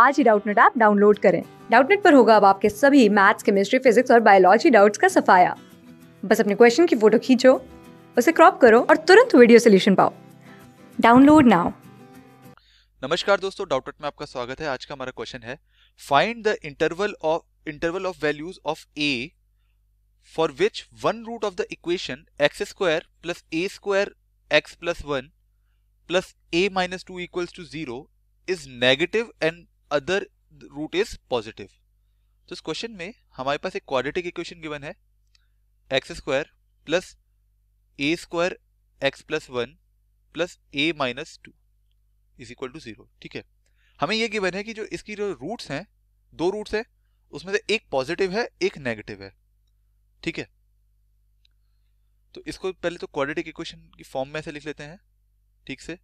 आज ही Doubtnut app download करें डाउटनेट पर होगा अब आपके सभी मैथ्स केमिस्ट्री फिजिक्स और बायोलॉजी डाउट्स का सफाया बस अपने क्वेश्चन की फोटो खींचो उसे क्रॉप करो और तुरंत वीडियो सोल्यूशन पाओ डाउनलोड नाउ नमस्कार दोस्तों डाउटनेट में आपका स्वागत है आज का हमारा क्वेश्चन है find the interval of interval of values of A for which one root of the equation X square plus A square X plus one plus A minus two equals to zero is negative and other root is positive तो इस question में हमारे पास एक quadratic equation given है X square plus A square X plus one plus A minus two is equal to zero ठीक है हमें यह गिवन है कि जो इसकी जो रूट्स हैं दो रूट्स हैं उसमें से एक पॉजिटिव है एक नेगेटिव है ठीक है तो इसको पहले तो क्वाड्रेटिक इक्वेशन की फॉर्म में ऐसे लिख लेते हैं ठीक से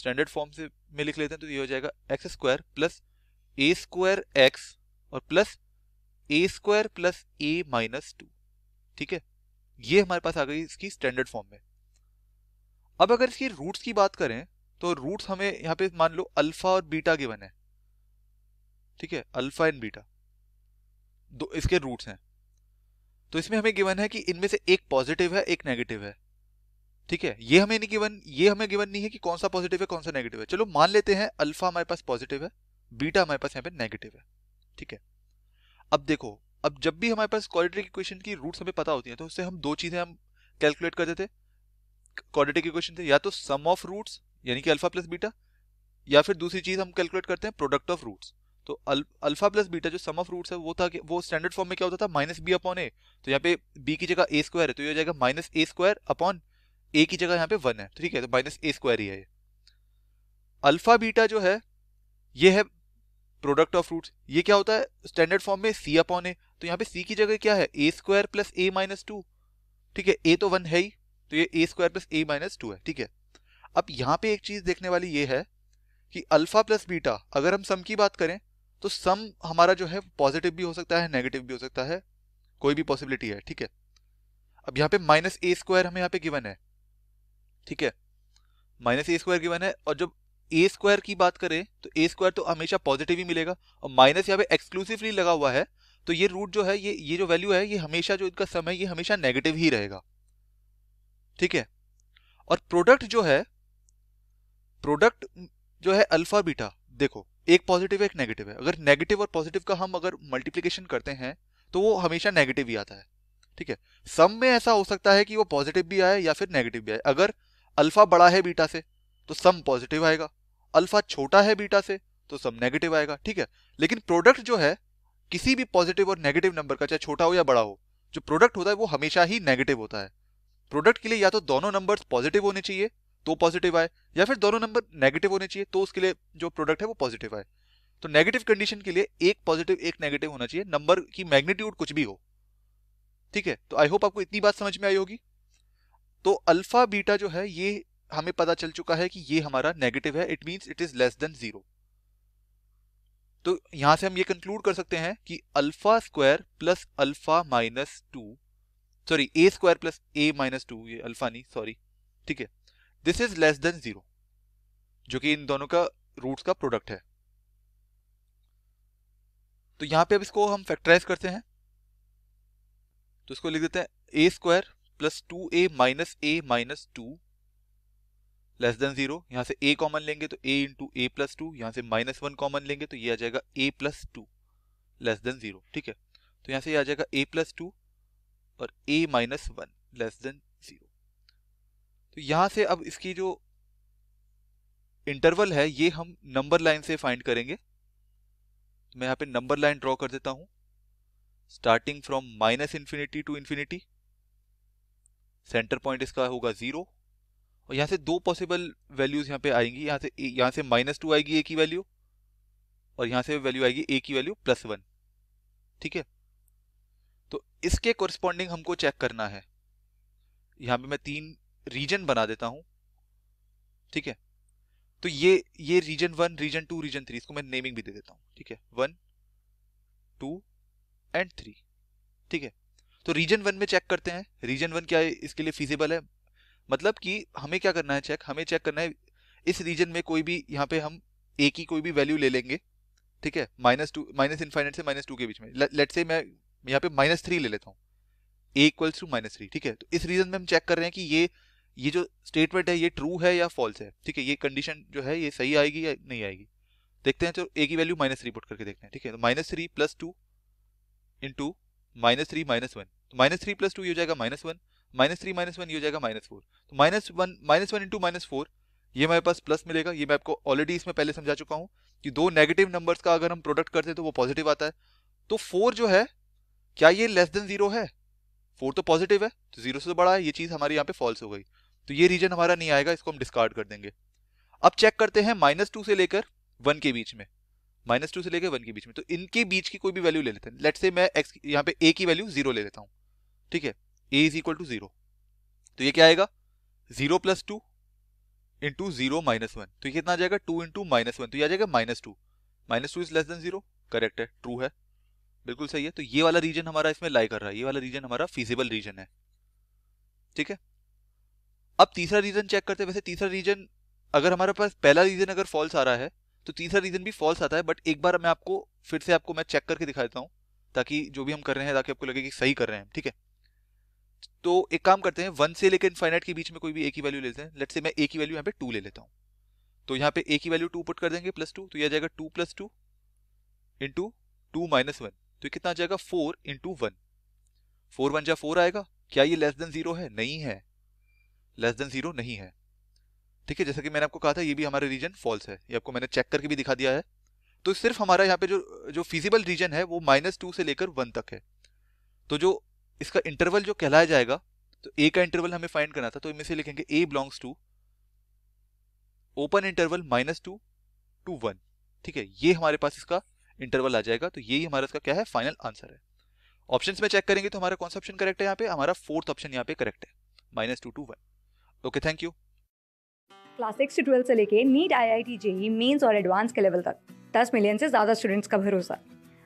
स्टैंडर्ड फॉर्म से में लिख लेते हैं तो ये हो जाएगा X square plus A square X और plus A square plus A minus two ठीक है ये हमारे पास आ गई इसकी स्टैंडर्ड फॉर्म में अब अगर इसकी रूट्स की बात करें तो रूट्स हमें यहां पे मान लो अल्फा और बीटा गिवन है ठीक है अल्फा एंड बीटा दो इसके रूट्स हैं तो इसमें हमें गिवन है कि इनमें से एक पॉजिटिव है एक नेगेटिव है ठीक है ये हमें नहीं गिवन ये हमें गिवन नहीं है कि कौन सा पॉजिटिव है कौन सा नेगेटिव है चलो मान लेते हैं अल्फा हमारे पास पॉजिटिव है बीटा हमारे पास यहाँ पे नेगेटिव है ठीक है अब देखो अब जब भी हमारे पास क्वालिटी इक्वेशन की रूट्स हमें पता होती है तो उससे हम दो चीज़ें हम कैलकुलेट करते थे क्वालिटी इक्वेशन थे या तो सम ऑफ रूट्स यानी कि अल्फा प्लस बीटा या फिर दूसरी चीज़ हम कैलकुलेट करते हैं प्रोडक्ट ऑफ रूट्स तो अल्फा प्लस बीटा जो सम ऑफ रूट्स है वो था कि वो स्टैंडर्ड फॉर्म में क्या होता था माइनस बी अपॉन ए तो यहाँ पे बी की जगह ए स्क्वायर है तो ये हो जाएगा minus a square upon a की जगह यहाँ पे वन है ठीक है तो माइनस ए स्क्वायर ही है अल्फा बीटा जो है ये है प्रोडक्ट ऑफ रूट्स ये क्या होता है स्टैंडर्ड फॉर्म में सी अपॉन ए तो यहाँ पे सी की जगह क्या है a square plus A minus two ठीक है ए तो वन है ही तो ये a square plus A minus two है ठीक है अब यहाँ पे एक चीज देखने वाली ये है कि अल्फा प्लस बीटा अगर हम सम की बात करें तो सम हमारा जो है पॉजिटिव भी हो सकता है नेगेटिव भी हो सकता है कोई भी पॉसिबिलिटी है ठीक है अब यहाँ पे माइनस ए स्क्वायर हमें यहाँ पे गिवन है ठीक है माइनस ए स्क्वायर गिवन है और जब ए स्क्वायर की बात करें तो ए स्क्वायर तो हमेशा पॉजिटिव ही मिलेगा और माइनस यहाँ पे एक्सक्लूसिवली लगा हुआ है तो ये रूट जो है ये ये जो वैल्यू है ये हमेशा जो इनका सम है ये हमेशा नेगेटिव ही रहेगा ठीक है और प्रोडक्ट जो है प्रोडक्ट जो है अल्फा बीटा देखो एक पॉजिटिव है एक नेगेटिव है अगर नेगेटिव और पॉजिटिव का हम अगर मल्टीप्लीकेशन करते हैं तो वो हमेशा नेगेटिव ही आता है ठीक है सम में ऐसा हो सकता है कि वो पॉजिटिव भी आए या फिर नेगेटिव भी आए अगर अल्फा बड़ा है बीटा से तो सम पॉजिटिव आएगा अल्फा छोटा है बीटा से तो सम नेगेटिव आएगा ठीक है लेकिन प्रोडक्ट जो है किसी भी पॉजिटिव और नेगेटिव नंबर का चाहे छोटा हो या बड़ा हो जो प्रोडक्ट होता है वो हमेशा ही नेगेटिव होता है प्रोडक्ट के लिए या तो दोनों नंबर पॉजिटिव होने चाहिए तो पॉजिटिव आए या फिर दोनों नंबर नेगेटिव होने चाहिए तो उसके लिए जो प्रोडक्ट है वो पॉजिटिव आए तो नेगेटिव कंडीशन के लिए एक पॉजिटिव एक नेगेटिव होना चाहिए नंबर की मैग्नीट्यूड कुछ भी हो ठीक है तो आई होप आपको इतनी बात समझ में आई होगी तो अल्फा बीटा जो है ये हमें पता चल चुका है कि ये हमारा नेगेटिव है it means it is less than zero तो यहां से हम ये कंक्लूड कर सकते हैं कि alpha square plus alpha minus two sorry a square plus A minus two ये अल्फा नहीं सॉरी ठीक है this is less than zero जो कि इन दोनों का रूट्स का प्रोडक्ट है तो यहां पे अब इसको हम फैक्टराइज करते हैं तो इसको लिख देते हैं a square plus two a minus a minus two less than zero यहाँ से ए कॉमन लेंगे तो a into a plus two यहाँ से माइनस वन कॉमन लेंगे तो ये आ जाएगा a plus two less than zero ठीक है तो यहाँ से ये आ जाएगा ए प्लस टू और a minus one less than zero तो यहाँ से अब इसकी जो इंटरवल है ये हम नंबर लाइन से फाइंड करेंगे तो मैं यहाँ पे नंबर लाइन ड्रॉ कर देता हूँ starting from minus infinity to infinity centre point इसका होगा जीरो और यहाँ से दो पॉसिबल वैल्यूज यहाँ पे आएंगी यहाँ से यहाँ से माइनस टू आएगी ए की वैल्यू और यहाँ से वैल्यू आएगी ए की वैल्यू प्लस वन ठीक है तो इसके कोरिस्पॉन्डिंग हमको चेक करना है यहाँ पे मैं तीन रीजन बना देता हूँ ठीक है तो ये ये region one region two region three इसको मैं नेमिंग भी दे देता हूँ ठीक है वन टू एंड थ्री ठीक है तो रीजन वन में चेक करते हैं रीजन वन क्या है इसके लिए फिजिबल है मतलब कि हमें क्या करना है चेक हमें चेक करना है इस रीजन में कोई भी यहाँ पे हम ए की कोई भी वैल्यू ले लेंगे ठीक है माइनस टू माइनस इन्फाइनेट से माइनस टू के बीच में लेट से मैं यहाँ पे माइनस थ्री ले लेता हूँ a equals to minus three ठीक है तो इस रीजन में हम चेक कर रहे हैं कि ये ये जो स्टेटमेंट है ये ट्रू है या फॉल्स है ठीक है ये कंडीशन जो है ये सही आएगी या नहीं आएगी देखते हैं तो ए की वैल्यू माइनस थ्री पुट करके देखते हैं ठीक है तो minus three plus two into minus three minus one minus three plus two हो जाएगा minus one minus three minus one ये हो जाएगा माइनस फोर तो minus one minus one into minus four ये मेरे पास प्लस मिलेगा ये मैं आपको ऑलरेडी इसमें पहले समझा चुका हूँ कि दो नेगेटिव नंबर्स का अगर हम प्रोडक्ट करते हैं तो वो पॉजिटिव आता है तो फोर जो है क्या ये लेस देन जीरो है फोर तो पॉजिटिव है तो जीरो से तो बड़ा है ये चीज़ हमारे यहाँ पे फॉल्स हो गई तो ये रीजन हमारा नहीं आएगा इसको हम डिस्कार्ड कर देंगे अब चेक करते हैं माइनस टू से लेकर वन के बीच में माइनस टू से लेकर वन के बीच में तो इनके बीच की कोई भी वैल्यू ले लेते हैं लेट से मैं एक्स यहाँ पे ए की वैल्यू जीरो ले लेता हूँ ठीक है a is equal to zero तो ये क्या आएगा zero plus two into zero minus one तो ये कितना आ जाएगा टू इंटू माइनस वन तो ये आ जाएगा minus two minus two is less than zero correct है ट्रू है बिल्कुल सही है तो ये वाला रीजन हमारा इसमें लाई कर रहा है ये वाला रीजन हमारा फिजिबल रीजन है ठीक है अब तीसरा रीजन चेक करते हैं वैसे तीसरा रीजन अगर हमारे पास पहला रीजन अगर फॉल्स आ रहा है तो तीसरा रीजन भी फॉल्स आता है बट एक बार मैं आपको फिर से आपको मैं चेक करके दिखा देता हूँ ताकि जो भी हम कर रहे हैं ताकि आपको लगे कि सही कर रहे हैं ठीक है तो एक काम करते हैं वन से लेकर इनफाइनाइट के बीच में कोई भी एक ही वैल्यू लेते हैं लेट से मैं एक ही वैल्यू यहाँ पे टू ले लेता हूँ तो यहाँ पे एक ही वैल्यू टू पुट कर देंगे प्लस टू तो यह जाएगा two plus two into two minus one तो कितना आ जाएगा four into one four one जा फोर आएगा क्या ये लेस देन जीरो है नहीं है लेस देन जीरो नहीं है ठीक है जैसा कि मैंने आपको कहा था ये भी हमारा रीजन फॉल्स है ये आपको मैंने चेक करके भी दिखा दिया है तो सिर्फ हमारा यहाँ पे जो जो फिजिबल रीजन है वो माइनस टू से लेकर वन तक है तो जो इसका इंटरवल जो कहलाया जाएगा तो ए का इंटरवल हमें फाइंड करना था तो इनमें से लिखेंगे a belongs to open interval minus two to one ठीक है ये हमारे पास इसका इंटरवल आ जाएगा तो यही हमारा इसका क्या है फाइनल आंसर है ऑप्शन में चेक करेंगे तो हमारा कौन सा ऑप्शन करेक्ट है यहाँ पे हमारा फोर्थ ऑप्शन यहाँ पे करेक्ट है minus two to one okay thank you class six से ट्वेल्थ से लेके NEET I I T JEE mains और एडवांस के लेवल तक दस मिलियन से ज्यादा स्टूडेंट्स का भरोसा